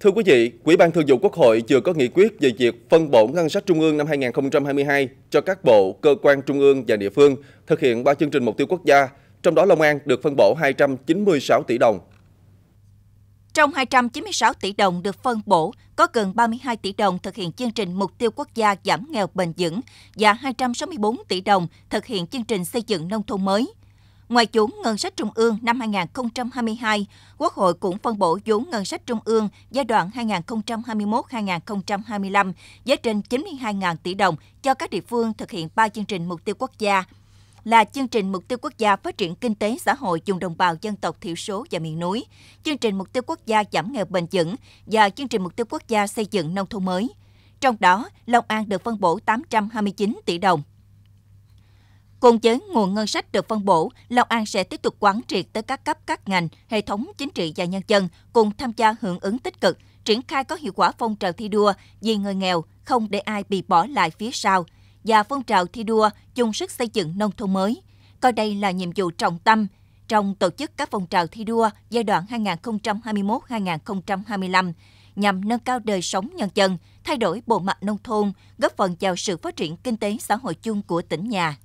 Thưa quý vị, quỹ ban Thường vụ Quốc hội vừa có nghị quyết về việc phân bổ ngân sách trung ương năm 2022 cho các bộ, cơ quan trung ương và địa phương thực hiện ba chương trình mục tiêu quốc gia, trong đó Long An được phân bổ 296 tỷ đồng. Trong 296 tỷ đồng được phân bổ, có gần 32 tỷ đồng thực hiện chương trình mục tiêu quốc gia giảm nghèo bền vững và 264 tỷ đồng thực hiện chương trình xây dựng nông thôn mới – Ngoài vốn ngân sách trung ương năm 2022, Quốc hội cũng phân bổ vốn ngân sách trung ương giai đoạn 2021-2025 với trên 92.000 tỷ đồng cho các địa phương thực hiện 3 chương trình mục tiêu quốc gia là chương trình mục tiêu quốc gia phát triển kinh tế xã hội vùng đồng bào dân tộc thiểu số và miền núi, chương trình mục tiêu quốc gia giảm nghèo bền vững và chương trình mục tiêu quốc gia xây dựng nông thôn mới. Trong đó, Long An được phân bổ 829 tỷ đồng. Cùng với nguồn ngân sách được phân bổ, Long An sẽ tiếp tục quán triệt tới các cấp các ngành, hệ thống chính trị và nhân dân cùng tham gia hưởng ứng tích cực, triển khai có hiệu quả phong trào thi đua vì người nghèo, không để ai bị bỏ lại phía sau và phong trào thi đua chung sức xây dựng nông thôn mới. Coi đây là nhiệm vụ trọng tâm trong tổ chức các phong trào thi đua giai đoạn 2021-2025 nhằm nâng cao đời sống nhân dân, thay đổi bộ mặt nông thôn, góp phần vào sự phát triển kinh tế xã hội chung của tỉnh nhà.